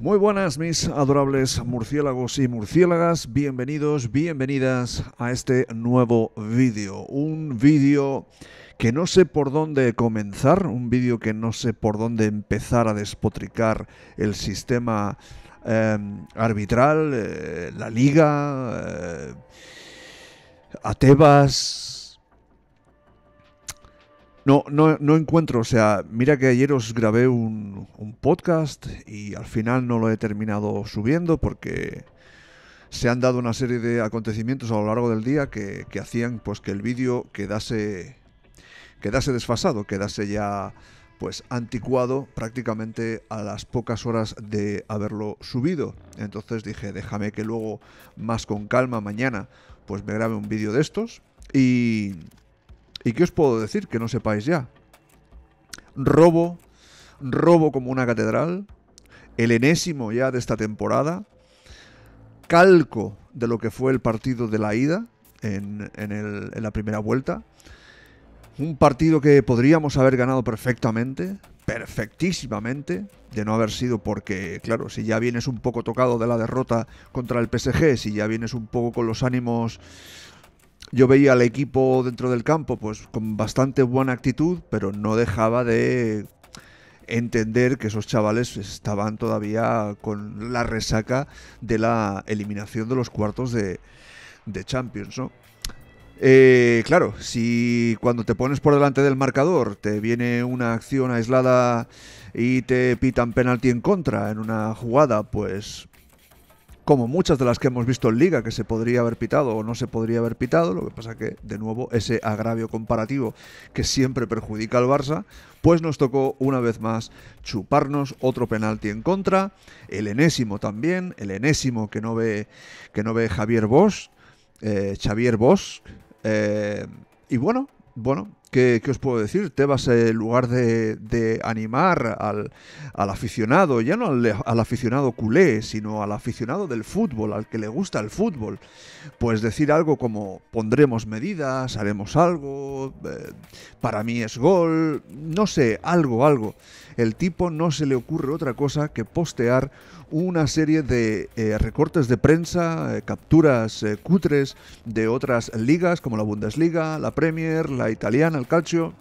Muy buenas mis adorables murciélagos y murciélagas, bienvenidos, bienvenidas a este nuevo vídeo. Un vídeo que no sé por dónde comenzar, un vídeo que no sé por dónde empezar a despotricar el sistema em, arbitral, eh, la liga, atebas... Eh, a no, no, no encuentro, o sea, mira que ayer os grabé un, podcast y al final no lo he terminado subiendo porque se han dado una serie de acontecimientos a lo largo del día que, hacían pues que el vídeo quedase quedase desfasado, quedase ya pues anticuado prácticamente a las pocas horas de haberlo subido. Entonces dije, déjame que luego más con calma mañana pues me grabe un vídeo de estos y ¿Y qué os puedo decir que no sepáis ya? Robo, robo como una catedral, el enésimo ya de esta temporada, calco de lo que fue el partido de la ida en, en, el, en la primera vuelta, un partido que podríamos haber ganado perfectamente, perfectísimamente, de no haber sido porque, claro, si ya vienes un poco tocado de la derrota contra el PSG, si ya vienes un poco con los ánimos yo veía al equipo dentro del campo pues con bastante buena actitud, pero no dejaba de entender que esos chavales estaban todavía con la resaca de la eliminación de los cuartos de, Champions, eh, claro, si cuando te pones por delante del marcador te viene una acción aislada y te pitan penalti en contra en una jugada, pues como muchas de las que hemos visto en liga que se podría haber pitado o no se podría haber pitado, lo que pasa que de nuevo ese agravio comparativo que siempre perjudica al Barça, pues nos tocó una vez más chuparnos otro penalti en contra, el enésimo también, el enésimo que no ve que no ve Javier Bosch, eh, Xavier Bosch eh, y bueno, bueno, ¿Qué, os puedo decir? Te vas eh, en lugar de, animar al, aficionado, ya no al, aficionado culé, sino al aficionado del fútbol, al que le gusta el fútbol, pues decir algo como pondremos medidas, haremos algo, eh, para mí es gol, no sé, algo, algo el tipo no se le ocurre otra cosa que postear una serie de eh, recortes de prensa, eh, capturas eh, cutres de otras ligas como la Bundesliga, la Premier, la italiana, el calcio.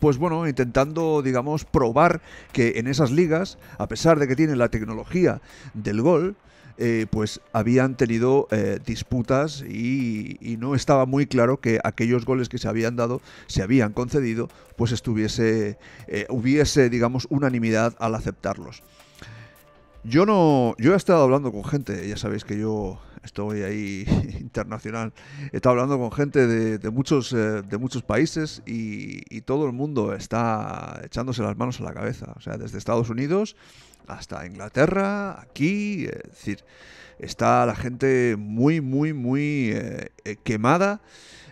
pues bueno, intentando, digamos, probar que en esas ligas, a pesar de que tienen la tecnología del gol, eh, pues habían tenido eh, disputas y, no estaba muy claro que aquellos goles que se habían dado, se habían concedido, pues estuviese, eh, hubiese, digamos, unanimidad al aceptarlos. Yo no, yo he estado hablando con gente, ya sabéis que yo estoy ahí internacional, he estado hablando con gente de, muchos, eh, de muchos países y, todo el mundo está echándose las manos a la cabeza, o sea, desde Estados Unidos hasta Inglaterra, aquí, es decir, está la gente muy, muy, muy eh, eh, quemada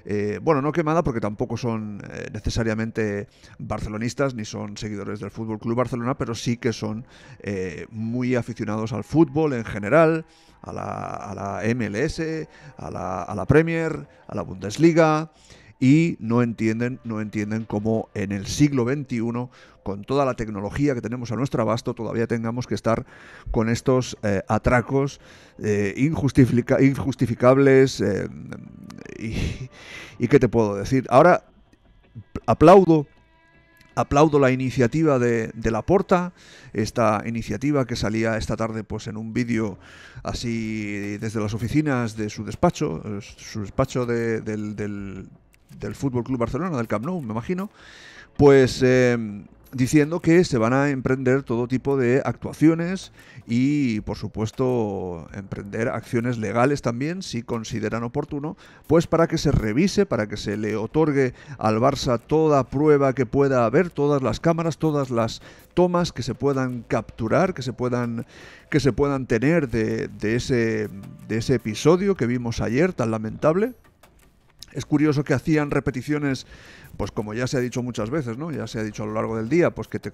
eh, bueno, no quemada porque tampoco son eh, necesariamente barcelonistas ni son seguidores del Fútbol Club Barcelona, pero sí que son eh, muy aficionados al fútbol en general, a la, MLS, a la Premier, a la Bundesliga y no entienden, no entienden cómo en el siglo XXI, con toda la tecnología que tenemos a nuestro abasto, todavía tengamos que estar con estos eh, atracos eh, injustificables. Eh, y, qué te puedo decir? Ahora aplaudo. Aplaudo la iniciativa de, de La Porta, esta iniciativa que salía esta tarde pues en un vídeo así desde las oficinas de su despacho, su despacho de, del del Fútbol Club Barcelona, del Camp Nou, me imagino, pues eh, diciendo que se van a emprender todo tipo de actuaciones y, por supuesto, emprender acciones legales también, si consideran oportuno, pues para que se revise, para que se le otorgue al Barça toda prueba que pueda haber, todas las cámaras, todas las tomas que se puedan capturar, que se puedan, que se puedan tener de, de ese, de ese episodio que vimos ayer tan lamentable, es curioso que hacían repeticiones, pues como ya se ha dicho muchas veces, ¿no? Ya se ha dicho a lo largo del día, pues que te,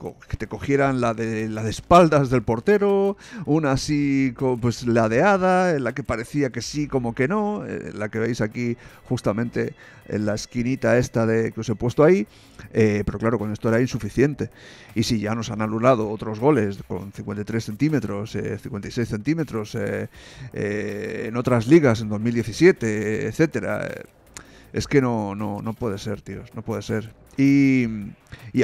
cogieran la de, espaldas del portero, una así, pues ladeada, en la que parecía que sí, como que no, eh, la que veis aquí justamente en la esquinita esta de, que os he puesto ahí, eh, pero claro, con esto era insuficiente. Y si ya nos han anulado otros goles con 53 centímetros, 56 eh, centímetros, en otras ligas en 2017, etcétera es que no, no, no puede ser, tíos, no puede ser. Y,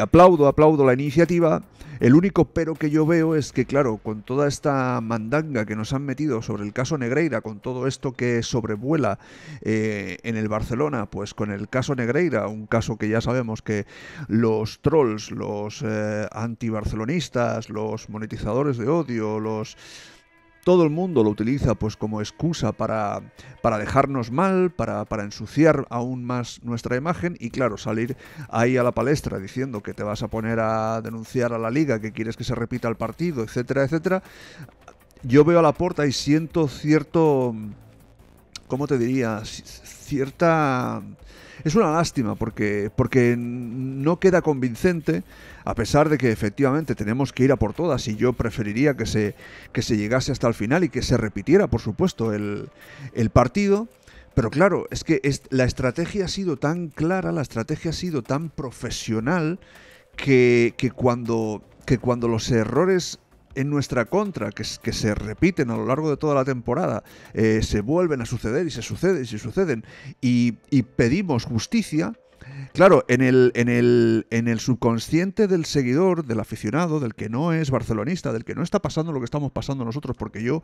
aplaudo, aplaudo la iniciativa. El único pero que yo veo es que, claro, con toda esta mandanga que nos han metido sobre el caso Negreira, con todo esto que sobrevuela eh, en el Barcelona, pues con el caso Negreira, un caso que ya sabemos que los trolls, los eh, antibarcelonistas, los monetizadores de odio, los todo el mundo lo utiliza pues como excusa para, para dejarnos mal, para, para, ensuciar aún más nuestra imagen y claro, salir ahí a la palestra diciendo que te vas a poner a denunciar a la liga, que quieres que se repita el partido, etcétera, etcétera. Yo veo a la puerta y siento cierto, ¿cómo te diría? Cierta es una lástima porque, porque no queda convincente, a pesar de que efectivamente tenemos que ir a por todas y yo preferiría que se, que se llegase hasta el final y que se repitiera, por supuesto, el, el partido. Pero claro, es que la estrategia ha sido tan clara, la estrategia ha sido tan profesional que, cuando que cuando los errores en nuestra contra, que, se repiten a lo largo de toda la temporada, eh, se vuelven a suceder y se suceden y se suceden, y, pedimos justicia, Claro, en el, en, el, en el, subconsciente del seguidor, del aficionado, del que no es barcelonista, del que no está pasando lo que estamos pasando nosotros, porque yo,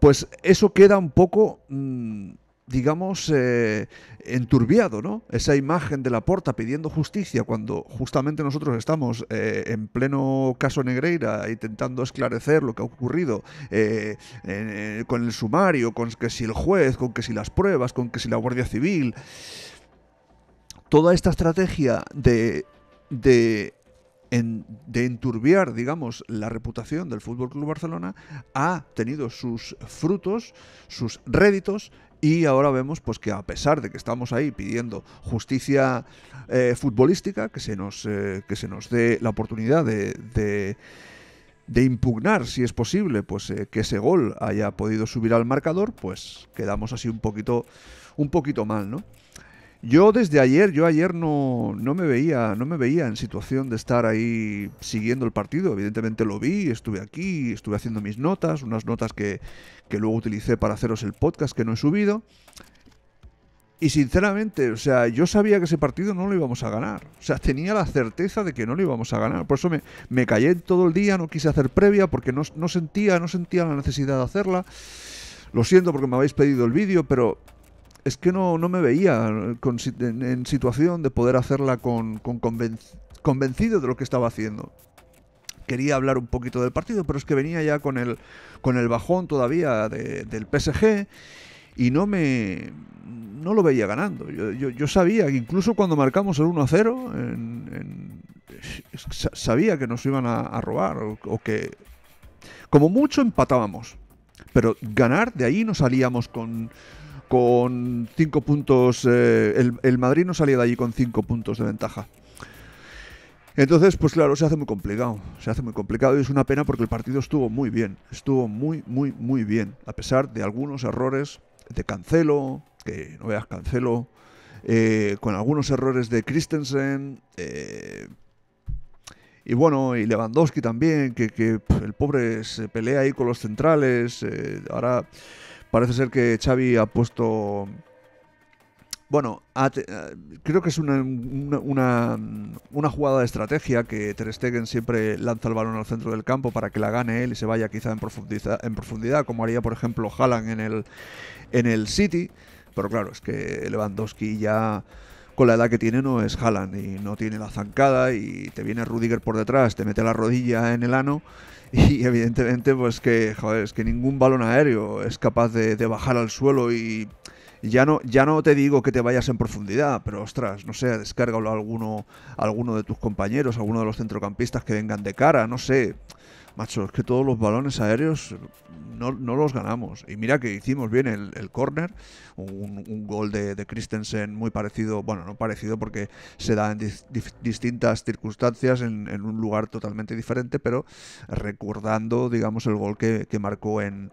pues eso queda un poco mm, digamos, eh, enturbiado, ¿no? Esa imagen de la porta pidiendo justicia cuando justamente nosotros estamos eh, en pleno caso Negreira intentando esclarecer lo que ha ocurrido eh, con el sumario, con que si el juez, con que si las pruebas, con que si la Guardia Civil. Toda esta estrategia de, de, de enturbiar, digamos, la reputación del Fútbol Club Barcelona ha tenido sus frutos, sus réditos y ahora vemos pues que a pesar de que estamos ahí pidiendo justicia eh, futbolística, que se nos eh, que se nos dé la oportunidad de, impugnar, si es posible, pues eh, que ese gol haya podido subir al marcador, pues quedamos así un poquito un poquito mal, ¿no? Yo desde ayer, yo ayer no, no, me veía, no me veía en situación de estar ahí siguiendo el partido. Evidentemente lo vi, estuve aquí, estuve haciendo mis notas, unas notas que, luego utilicé para haceros el podcast que no he subido. Y sinceramente, o sea, yo sabía que ese partido no lo íbamos a ganar. O sea, tenía la certeza de que no lo íbamos a ganar. Por eso me, me callé todo el día, no quise hacer previa porque no, no sentía, no sentía la necesidad de hacerla. Lo siento porque me habéis pedido el vídeo, pero es que no, me veía eh, en, situación de poder hacerla con, convencido de lo que estaba haciendo. Quería hablar un poquito del partido, pero es que venía ya con el, con el bajón todavía del PSG y no me no lo veía ganando. Yo, sabía que incluso cuando marcamos el 1-0, en, sabía que nos iban a, robar o, que como mucho empatábamos. Pero ganar de ahí no salíamos con, con cinco puntos, eh, el, el Madrid no salía de allí con cinco puntos de ventaja. Entonces, pues claro, se hace muy complicado. Se hace muy complicado y es una pena porque el partido estuvo muy bien. Estuvo muy, muy, muy bien. A pesar de algunos errores de Cancelo, que no veas Cancelo, eh, con algunos errores de Christensen. Eh, y bueno, y Lewandowski también, que, que, el pobre se pelea ahí con los centrales. ahora Parece ser que Xavi ha puesto... Bueno, eh, creo que es una, una, jugada de estrategia que Ter Stegen siempre lanza el balón al centro del campo para que la gane él y se vaya quizá en profundidad, en profundidad como haría por ejemplo Haaland en el, en el City. Pero claro, es que Lewandowski ya con la edad que tiene no es Haaland y no tiene la zancada y te viene Rudiger por detrás, te mete la rodilla en el ano y evidentemente pues que, joder, es que ningún balón aéreo es capaz de, bajar al suelo y ya no, ya no te digo que te vayas en profundidad, pero ostras, no sé, descárgalo alguno, a alguno de tus compañeros, a alguno de los centrocampistas que vengan de cara, no sé macho, es que todos los balones aéreos no, los ganamos. Y mira que hicimos bien el, el córner, un, gol de, Christensen muy parecido, bueno, no parecido porque se da en distintas circunstancias, en, un lugar totalmente diferente, pero recordando, digamos, el gol que, marcó en,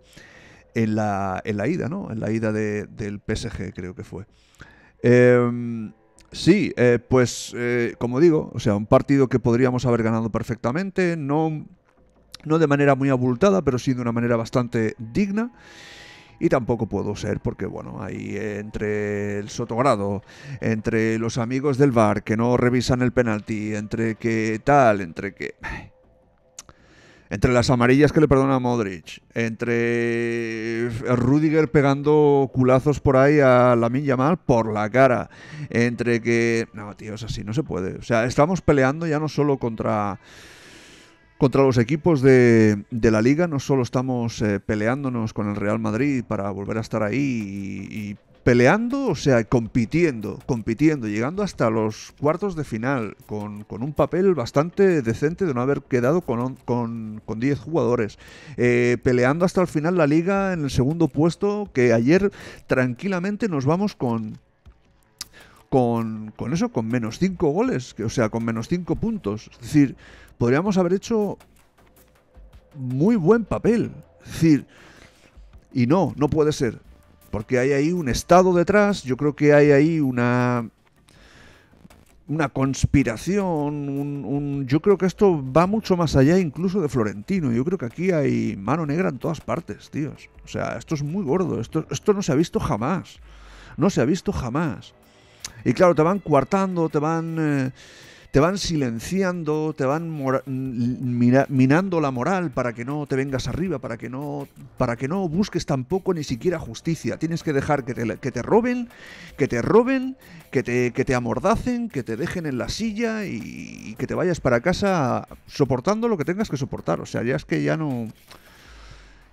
en, la, ida, ¿no? En la ida del PSG, creo que fue. Em, sí, eh, pues eh, como digo, o sea, un partido que podríamos haber ganado perfectamente, no no de manera muy abultada, pero sí de una manera bastante digna. Y tampoco puedo ser porque, bueno, ahí entre el sotogrado, entre los amigos del bar que no revisan el penalti, entre que tal, entre que... Entre las amarillas que le perdonan a Modric, entre Rudiger pegando culazos por ahí a Lamin Yamal por la cara, entre que... No, tío, es así, no se puede. O sea, estamos peleando ya no solo contra contra los equipos de, de, la liga no solo estamos eh, peleándonos con el Real Madrid para volver a estar ahí y, peleando, o sea, compitiendo, compitiendo, llegando hasta los cuartos de final con, un papel bastante decente de no haber quedado con 10 con, jugadores, eh, peleando hasta el final la liga en el segundo puesto que ayer tranquilamente nos vamos con con, con eso, con menos 5 goles, o sea, con menos 5 puntos. Es decir, podríamos haber hecho muy buen papel. Es decir, y no, no puede ser. Porque hay ahí un Estado detrás, yo creo que hay ahí una una conspiración, un, yo creo que esto va mucho más allá incluso de Florentino. Yo creo que aquí hay mano negra en todas partes, tíos. O sea, esto es muy gordo, esto, esto no se ha visto jamás. No se ha visto jamás. Y claro, te van coartando, te van... Eh, te van silenciando, te van minando la moral para que no te vengas arriba, para que no, para que no busques tampoco ni siquiera justicia. Tienes que dejar que te, roben, que te roben, que te, que te amordacen, que te dejen en la silla y, y, que te vayas para casa soportando lo que tengas que soportar. O sea, ya es que ya no...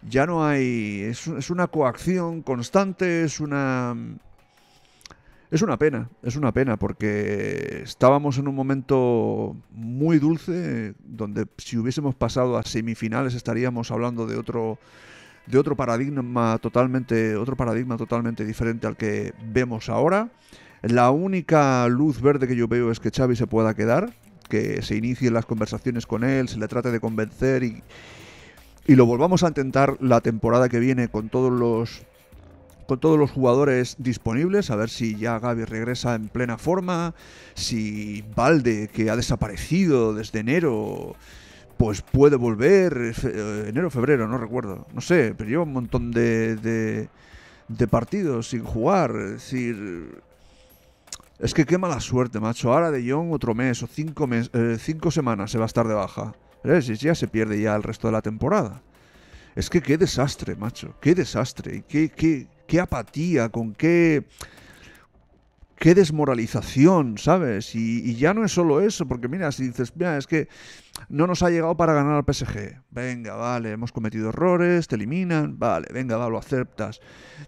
Ya no hay... es una coacción constante, es una es una pena, es una pena, porque estábamos en un momento muy dulce, donde si hubiésemos pasado a semifinales estaríamos hablando de otro de otro paradigma totalmente, otro paradigma totalmente diferente al que vemos ahora. La única luz verde que yo veo es que Xavi se pueda quedar, que se inicien las conversaciones con él, se le trate de convencer y, y lo volvamos a intentar la temporada que viene con todos los con todos los jugadores disponibles, a ver si ya Gaby regresa en plena forma, si Valde, que ha desaparecido desde enero, pues puede volver, enero eh, enero, febrero, no recuerdo, no sé, pero lleva un montón de, de, partidos sin jugar, es decir... Es que qué mala suerte, macho. Ahora de Jong otro mes o cinco, eh, cinco semanas se va a estar de baja. ya se pierde ya el resto de la temporada. Es que qué desastre, macho. Qué desastre. Y qué, qué apatía, con qué qué desmoralización, ¿sabes? Y, ya no es solo eso, porque mira, si dices, mira, es que no nos ha llegado para ganar al PSG. Venga, vale, hemos cometido errores, te eliminan, vale, venga, va, lo aceptas.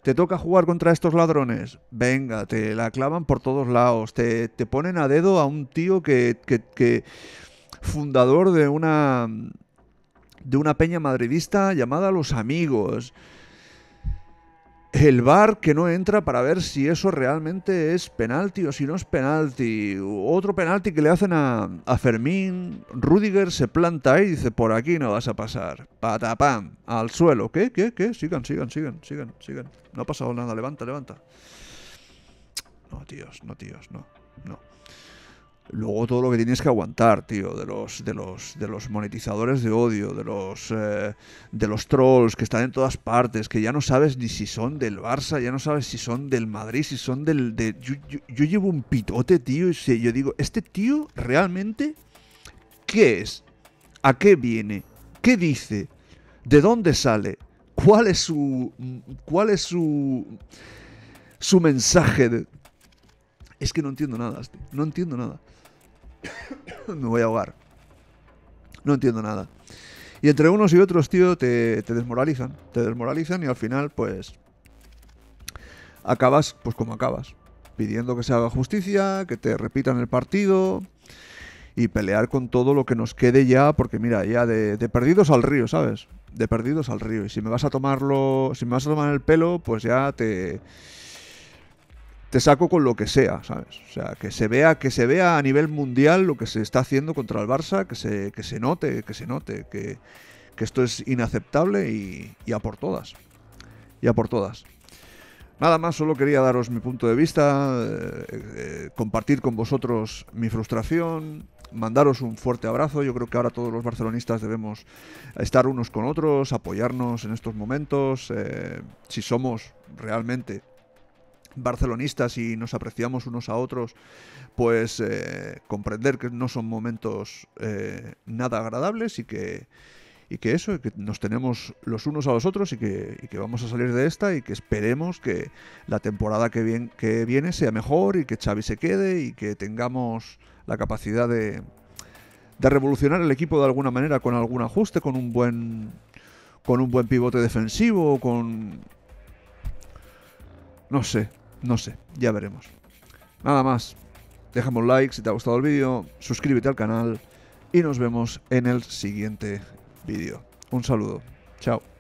Te toca jugar contra estos ladrones, venga, te la clavan por todos lados, te, ponen a dedo a un tío que, que, que fundador de una de una peña madridista llamada Los Amigos el bar que no entra para ver si eso realmente es penalti o si no es penalti. Otro penalti que le hacen a, Fermín. Rudiger se planta ahí y dice, por aquí no vas a pasar. Patapam, al suelo. ¿Qué? ¿Qué? ¿Qué? Sigan, sigan, sigan, sigan, sigan. No ha pasado nada, levanta, levanta. No, tíos, no, tíos, no, no. Luego todo lo que tienes que aguantar, tío, de los, de los, de los monetizadores de odio, de los, eh, de los trolls que están en todas partes, que ya no sabes ni si son del Barça, ya no sabes si son del Madrid, si son del... Yo, llevo un pitote, tío, y yo digo, ¿este tío realmente qué es? ¿A qué viene? ¿Qué dice? ¿De dónde sale? ¿Cuál es su... cuál es su... su mensaje? Es que no entiendo nada, tío, no entiendo nada. Me voy a ahogar. No entiendo nada. Y entre unos y otros, tío, te, desmoralizan. Te desmoralizan y al final, pues. Acabas, pues como acabas. Pidiendo que se haga justicia, que te repitan el partido. Y pelear con todo lo que nos quede ya, porque mira, ya de, perdidos al río, ¿sabes? De perdidos al río. Y si me vas a tomarlo. Si me vas a tomar el pelo, pues ya te te saco con lo que sea, ¿sabes? O sea, que se vea, que se vea a nivel mundial lo que se está haciendo contra el Barça, que se, que se note, que se note, que, esto es inaceptable y, y, a por todas. Y a por todas. Nada más, solo quería daros mi punto de vista, eh, eh, compartir con vosotros mi frustración, mandaros un fuerte abrazo. Yo creo que ahora todos los barcelonistas debemos estar unos con otros, apoyarnos en estos momentos, eh, si somos realmente barcelonistas y nos apreciamos unos a otros, pues eh, comprender que no son momentos eh, nada agradables y que, y que eso, que nos tenemos los unos a los otros y que, que, vamos a salir de esta y que esperemos que la temporada que, que viene sea mejor y que Xavi se quede y que tengamos la capacidad de, de revolucionar el equipo de alguna manera con algún ajuste, con un buen con un buen pivote defensivo, con no sé, no sé, ya veremos. Nada más. Dejamos like si te ha gustado el vídeo, suscríbete al canal y nos vemos en el siguiente vídeo. Un saludo. Chao.